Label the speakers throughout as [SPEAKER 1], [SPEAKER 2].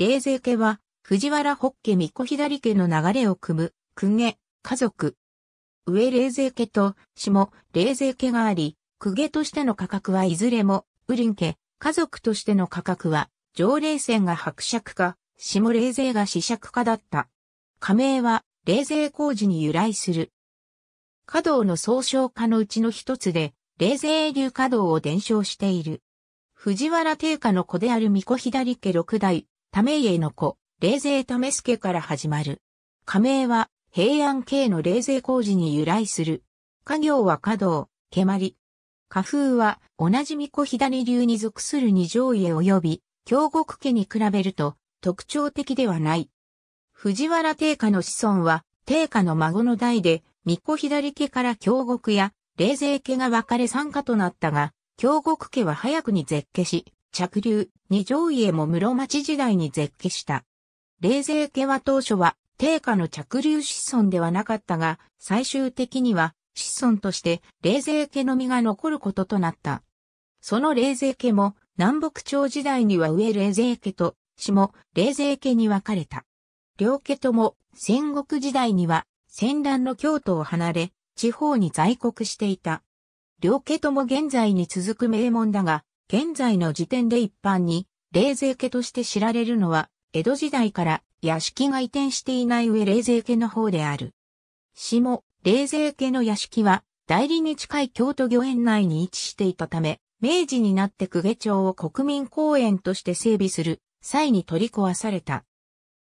[SPEAKER 1] 冷泉家は、藤原北家三子左家の流れを組む、公家、家族。上冷泉家と下冷泉家があり、公家としての価格はいずれも、ウリン家、家族としての価格は、上冷泉が伯爵家、下冷泉が子爵家だった。加盟は、冷泉工事に由来する。稼道の総称家のうちの一つで、冷泉流稼道を伝承している。藤原定家の子である三子左家六代、為家の子、冷勢為助から始まる。仮名は平安系の冷勢工事に由来する。家業は華道、蹴鞠。家風は同じ巫女左流に属する二条家及び京極家に比べると特徴的ではない。藤原定家の子孫は定家の孫の代で巫女左家から京極や冷勢家が分かれ参加となったが、京極家は早くに絶家し、着流、二条家も室町時代に絶景した。冷泉家は当初は、定家の着流子孫ではなかったが、最終的には、子孫として冷泉家の実が残ることとなった。その冷泉家も、南北朝時代には上冷泉家と、下冷泉家に分かれた。両家とも、戦国時代には、戦乱の京都を離れ、地方に在国していた。両家とも現在に続く名門だが、現在の時点で一般に、冷泉家として知られるのは、江戸時代から屋敷が移転していない上冷泉家の方である。下、冷泉家の屋敷は、代理に近い京都御苑内に位置していたため、明治になって久下町を国民公園として整備する際に取り壊された。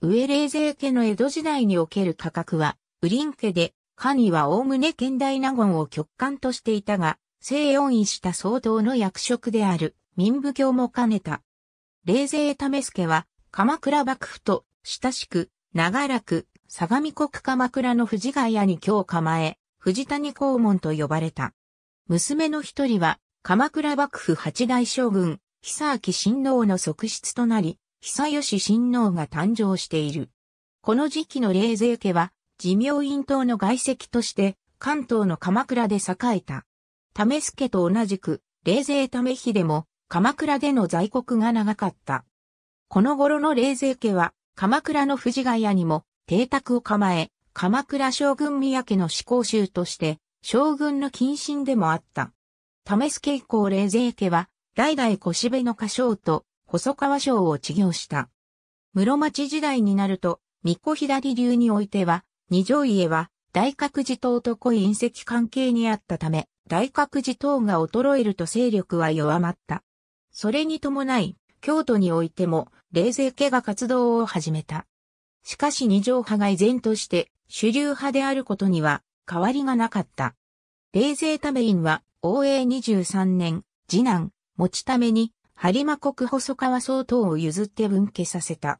[SPEAKER 1] 上冷泉家の江戸時代における価格は、リン家で、ニはおおむね現代納言を極端としていたが、西恩医した総統の役職である民部教も兼ねた。冷勢為助は、鎌倉幕府と親しく、長らく、相模国鎌倉の藤ヶ谷に今日構え、藤谷公門と呼ばれた。娘の一人は、鎌倉幕府八代将軍、久明親王の側室となり、久吉親王が誕生している。この時期の冷勢家は、自明院党の外籍として、関東の鎌倉で栄えた。為助と同じく、冷勢為秀も、鎌倉での在国が長かった。この頃の冷勢家は、鎌倉の藤ヶ谷にも、邸宅を構え、鎌倉将軍宮家の司公衆として、将軍の近親でもあった。為助以降冷勢家は、代々腰部の歌唱と細川将を治業した。室町時代になると、三子左流においては、二条家は大覚寺と男隕石関係にあったため、大覚寺等が衰えると勢力は弱まった。それに伴い、京都においても、冷静家が活動を始めた。しかし二条派が依然として主流派であることには変わりがなかった。冷静ため院は、応永23年、次男、持ちために、播磨国細川総統を譲って分家させた。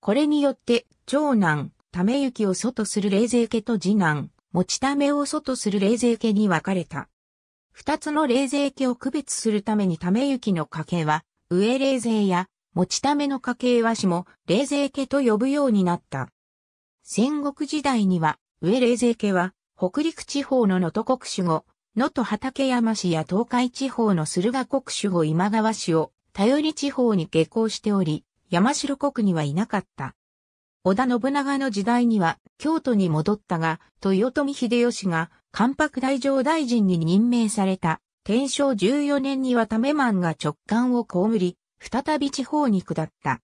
[SPEAKER 1] これによって、長男、ため行きを祖とする冷静家と次男、持ちためを祖とする冷静家に分かれた。二つの冷税家を区別するためにため行きの家系は、上冷泉や、持ちための家系はも、冷静家と呼ぶようになった。戦国時代には、上冷泉家は、北陸地方の能登国主語、能登畠山市や東海地方の駿河国主語今川市を、頼り地方に下校しており、山城国にはいなかった。織田信長の時代には京都に戻ったが、豊臣秀吉が関白大上大臣に任命された、天正14年にはためまんが直感をこむり、再び地方に下った。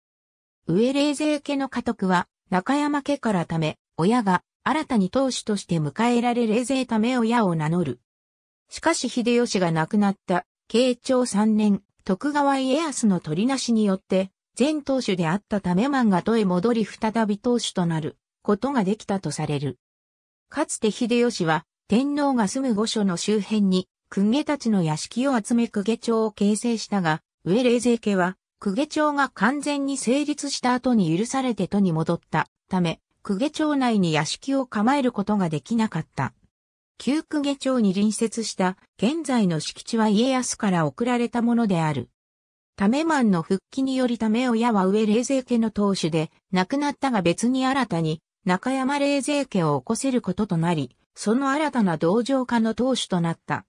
[SPEAKER 1] 上霊勢家の家督は、中山家からため、親が新たに当主として迎えられ霊勢ため親を名乗る。しかし秀吉が亡くなった、慶長3年、徳川家康の取りなしによって、前当主であったためまんが都へ戻り再び当主となることができたとされる。かつて秀吉は天皇が住む御所の周辺に、公家たちの屋敷を集め公家町を形成したが、上冷勢家は、公家町が完全に成立した後に許されて都に戻ったため、公家町内に屋敷を構えることができなかった。旧公家町に隣接した現在の敷地は家康から送られたものである。ためマンの復帰によりため親は上冷勢家の当主で、亡くなったが別に新たに中山冷勢家を起こせることとなり、その新たな道場家の当主となった。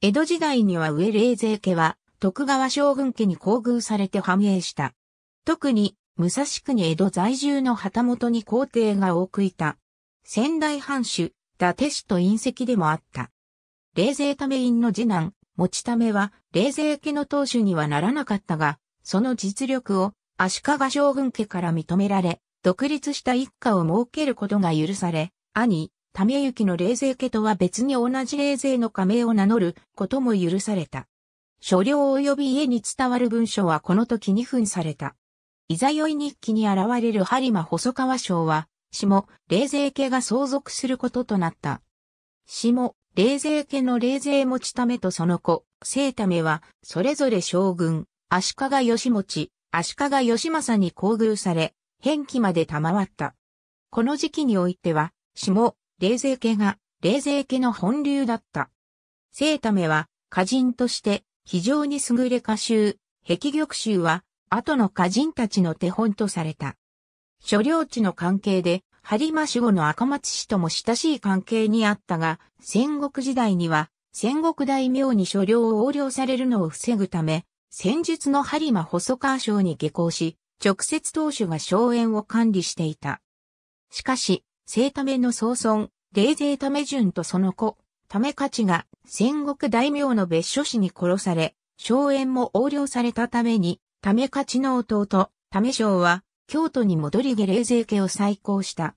[SPEAKER 1] 江戸時代には上冷勢家は徳川将軍家に厚遇されて繁栄した。特に武蔵国江戸在住の旗本に皇帝が多くいた。仙台藩主、伊達氏と隕石でもあった。冷勢ため院の次男、持ためは冷勢家の当主にはならなかったが、その実力を足利将軍家から認められ、独立した一家を設けることが許され、兄、ためゆきの冷泉家とは別に同じ冷泉の仮名を名乗ることも許された。所領及び家に伝わる文書はこの時に分された。いざよい日記に現れる播磨細川省は、下、冷泉家が相続することとなった。下、冷泉家の冷泉持ちためとその子、生ためは、それぞれ将軍、足利義持、足利義政に厚遇され、返期まで賜った。この時期においては、下、冷泉家が冷泉家の本流だった。清為は歌人として非常に優れ歌集、壁玉集は後の歌人たちの手本とされた。所領地の関係で、播磨守護の赤松氏とも親しい関係にあったが、戦国時代には戦国大名に所領を横領されるのを防ぐため、戦術の播磨細川省に下校し、直接当主が荘園を管理していた。しかし、生ための総尊、冷勢ため順とその子、ため価値が戦国大名の別所氏に殺され、荘園も横領されたために、ため勝ちの弟、ため将は、京都に戻り下冷勢家を再興した。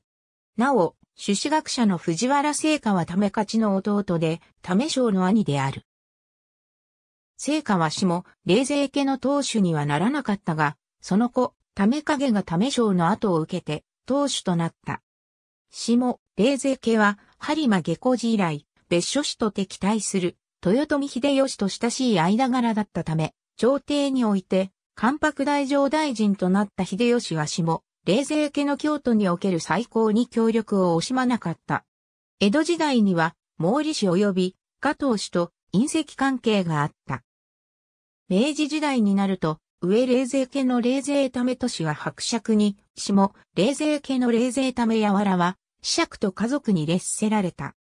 [SPEAKER 1] なお、朱子学者の藤原聖華はため勝ちの弟で、ため将の兄である。聖華は死も、冷勢家の当主にはならなかったが、その子、ため影がため将の後を受けて、当主となった。下、冷勢家は、播磨下小寺以来、別所氏と敵対する、豊臣秀吉と親しい間柄だったため、朝廷において、関白大上大臣となった秀吉は下、冷勢家の京都における最高に協力を惜しまなかった。江戸時代には、毛利氏及び加藤氏と隕石関係があった。明治時代になると、上冷税家の冷税ため都市は伯爵に、下、冷税家の冷税ため柔らは、爵と家族に列せられた。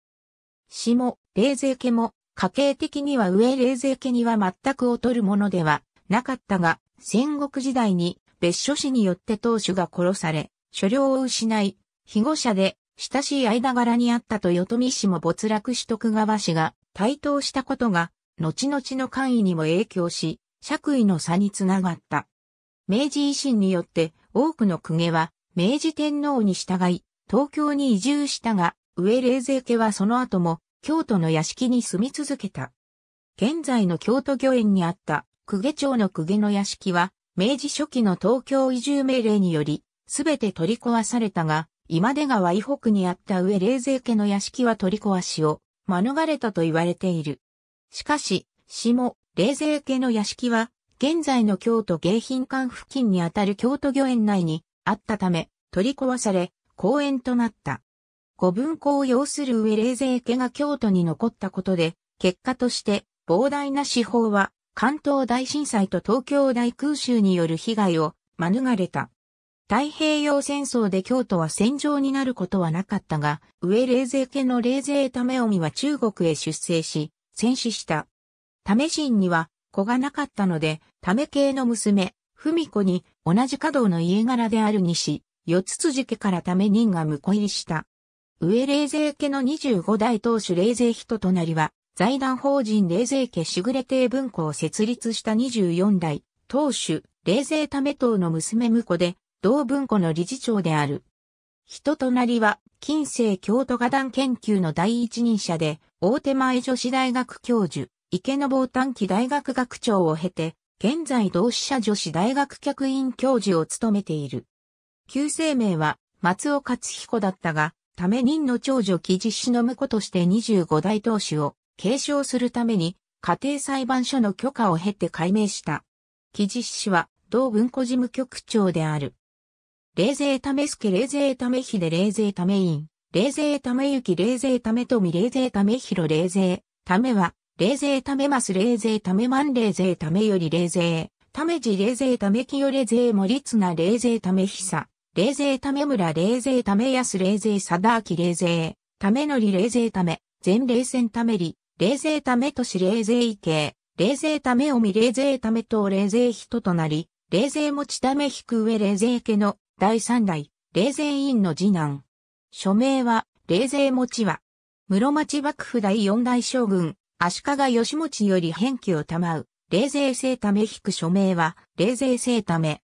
[SPEAKER 1] 下、冷税家も、家系的には上冷税家には全く劣るものではなかったが、戦国時代に別所氏によって当主が殺され、所領を失い、被護者で親しい間柄にあったと与富氏も没落し徳川氏が台頭したことが、後々の官位にも影響し、爵位の差につながった。明治維新によって多くの公家は明治天皇に従い東京に移住したが、上冷勢家はその後も京都の屋敷に住み続けた。現在の京都御苑にあった公家町の公家の屋敷は明治初期の東京移住命令によりすべて取り壊されたが、今出川以北にあった上冷勢家の屋敷は取り壊しを免れたと言われている。しかし、下冷泉家の屋敷は、現在の京都迎賓館付近にあたる京都御苑内にあったため、取り壊され、公園となった。五分校を要する上冷泉家が京都に残ったことで、結果として膨大な司法は関東大震災と東京大空襲による被害を免れた。太平洋戦争で京都は戦場になることはなかったが、上冷泉家の冷泉為臣は中国へ出征し、戦死した。ため人には子がなかったので、ため系の娘、文子に同じ稼働の家柄である西、四つ辻家からため人が婿入りした。上冷勢家の25代当主冷勢人となりは、財団法人冷勢家しぐれ亭文庫を設立した24代、当主、冷勢め党の娘婿で、同文庫の理事長である。人となりは、近世京都画壇研究の第一人者で、大手前女子大学教授。池坊短期大学学長を経て、現在同志社女子大学客員教授を務めている。旧姓名は松尾勝彦だったが、ため人の長女木地の婿として25代当主を継承するために家庭裁判所の許可を経て改名した。木地氏は同文庫事務局長である。冷ため助冷税為秀冷税為員、冷め為霊冷ため富冷ため広冷ためは冷税ためます冷税ため万冷税ためより冷税、ためじ、冷税ため清冷税森綱冷税ため久、冷税ため村冷税ため安冷税貞明冷税、ためのり冷税ため、全冷戦ためり、冷税ためとし、冷税池、冷税ためおみ冷税ためと冷税人となり、冷税持ちため引く上冷税家の第三代、冷税院の次男。署名は、冷税持ちは、室町幕府第四代将軍、足利義持より返記を賜う、冷税性ため引く署名は、冷税性ため。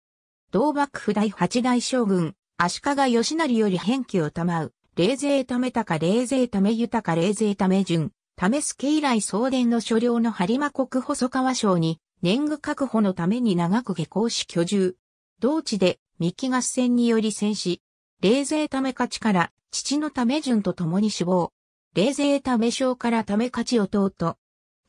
[SPEAKER 1] 同幕府第八代将軍、足利義成より返記を賜う、冷税ため高冷税ため豊か冷税ため順、ためけ以来送電の所領の播磨国細川省に、年貢確保のために長く下校し居住。同地で、三木合戦により戦死。冷税ため勝ちから、父のため順と共に死亡。冷税ため将からため勝ち弟。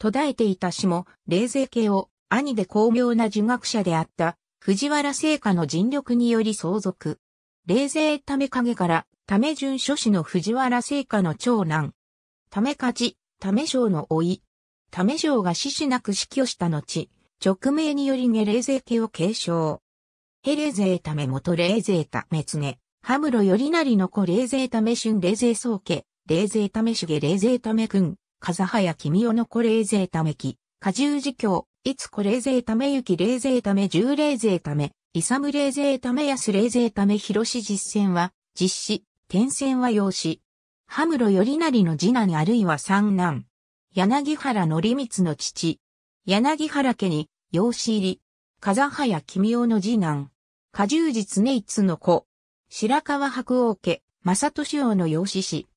[SPEAKER 1] 途絶えていた死も、冷税家を、兄で巧妙な儒学者であった、藤原聖家の尽力により相続。冷税ため影から、ため順諸子の藤原聖家の長男。ため勝ち、ため将の老い。ため将が死死なく死去した後、直命により下冷税家を継承。ヘレゼーため元レーゼーためつね、ハムロよりなりの子レーゼーため春レーゼー宗家、冷勢ためしげ冷勢ためくん、風早君おの子冷勢ためき、じきょう、いつこ冷勢ためゆき冷勢ためう冷勢ため、いさむ冷勢ためやす冷勢ため広し実践は、実施、転戦は用紙。はむろよりなりの次男あるいは三男。柳原則光の父。柳原家に、養子入り。風早君雄の次男。うじ実ねいつの子。白川白王家、正俊王の養子氏。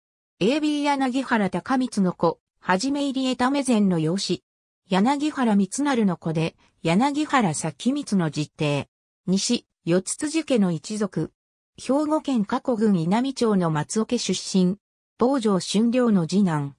[SPEAKER 1] AB 柳原高光の子、はじめ入りため前の養子。柳原光成の子で、柳原咲光の実弟。西、四つ辻家の一族。兵庫県加古郡稲美町の松岡出身。傍城春良の次男。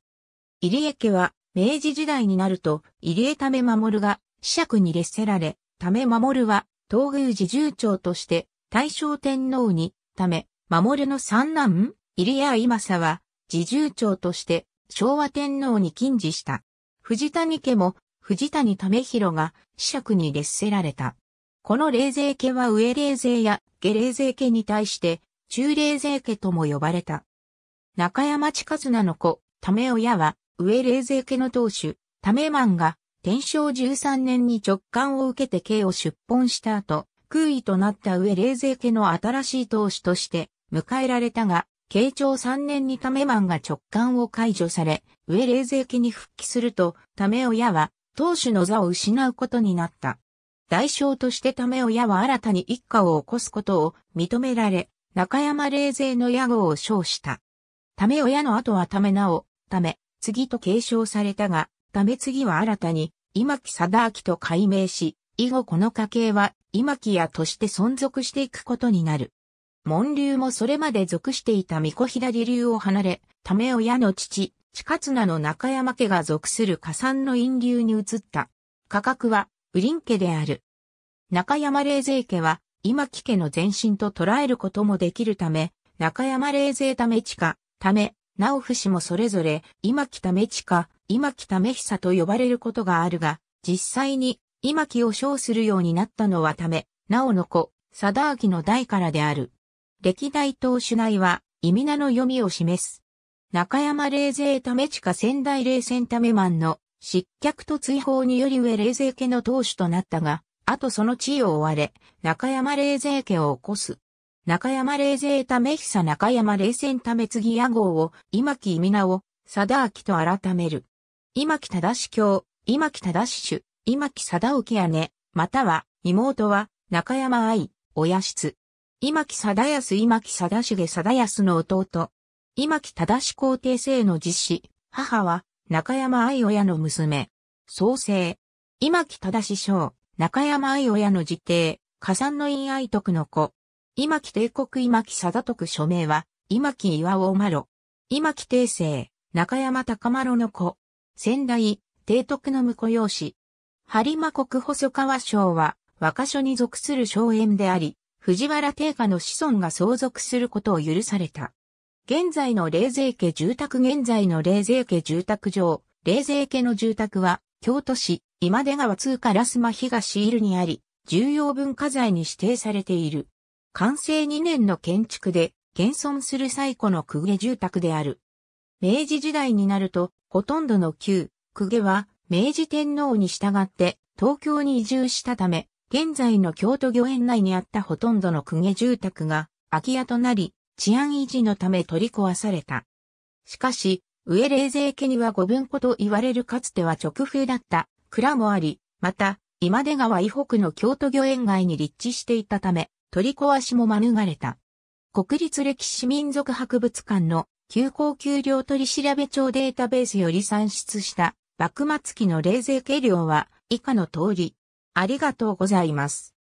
[SPEAKER 1] 入江家は、明治時代になると、入江為守が、子爵に列せられ、為守は、東宮寺重長として、大正天皇に、ため、守の三男入江今さは、侍従長として昭和天皇に近似した。藤谷家も藤谷為弘が子爵に列せられた。この霊勢家は上霊勢や下霊勢家に対して中霊勢家とも呼ばれた。中山千綱の子、為親は上霊勢家の当主、為満が天正13年に直感を受けて家を出奔した後、空位となった上霊勢家の新しい当主として迎えられたが、慶長3年にためマンが直感を解除され、上冷静期に復帰すると、ため親は、当主の座を失うことになった。代償としてため親は新たに一家を起こすことを認められ、中山冷静の屋号を称した。ため親の後はためなお、ため、次と継承されたが、ため次は新たに、今木貞明と改名し、以後この家系は、今木屋として存続していくことになる。門流もそれまで属していた御左流を離れ、ため親の父、近綱の中山家が属する火山の陰流に移った。価格は、ウリン家である。中山霊勢家は、今木家の前身と捉えることもできるため、中山霊勢ため地下、ため、直氏もそれぞれ、今木ため地下、今木ため久と呼ばれることがあるが、実際に、今木を称するようになったのはため、直の子、貞明の代からである。歴代投手内は、意味名の読みを示す。中山冷め地下仙台冷戦めマンの失脚と追放により上冷勢家の投手となったが、あとその地位を追われ、中山冷勢家を起こす。中山冷ため久中山冷戦め次屋号を今木意味名を貞明と改める。今木正教、今木正主、今木貞屋姉、または妹は中山愛、親室。今木貞康今木貞重貞康の弟。今木正皇帝生の実子。母は中山愛親の娘。創生。今木正将。中山愛親の自弟。加算の院愛徳の子。今木帝国今木貞徳署名は、今木岩尾麻呂。今木帝政。中山高麻呂の子。仙台、帝徳の婿養子。播磨国細川省は、若所に属する荘園であり、藤原定家の子孫が相続することを許された。現在の冷泉家住宅現在の冷泉家住宅上、冷泉家の住宅は、京都市、今出川通ラスマ東イルにあり、重要文化財に指定されている。完成2年の建築で、現存する最古の公家住宅である。明治時代になると、ほとんどの旧、公家は、明治天皇に従って、東京に移住したため、現在の京都御苑内にあったほとんどの公家住宅が空き家となり、治安維持のため取り壊された。しかし、上冷泉家には五分子と言われるかつては直風だった蔵もあり、また、今出川以北の京都御苑街に立地していたため、取り壊しも免れた。国立歴史民族博物館の休校給料取調べ帳データベースより算出した幕末期の冷泉家料は以下の通り、ありがとうございます。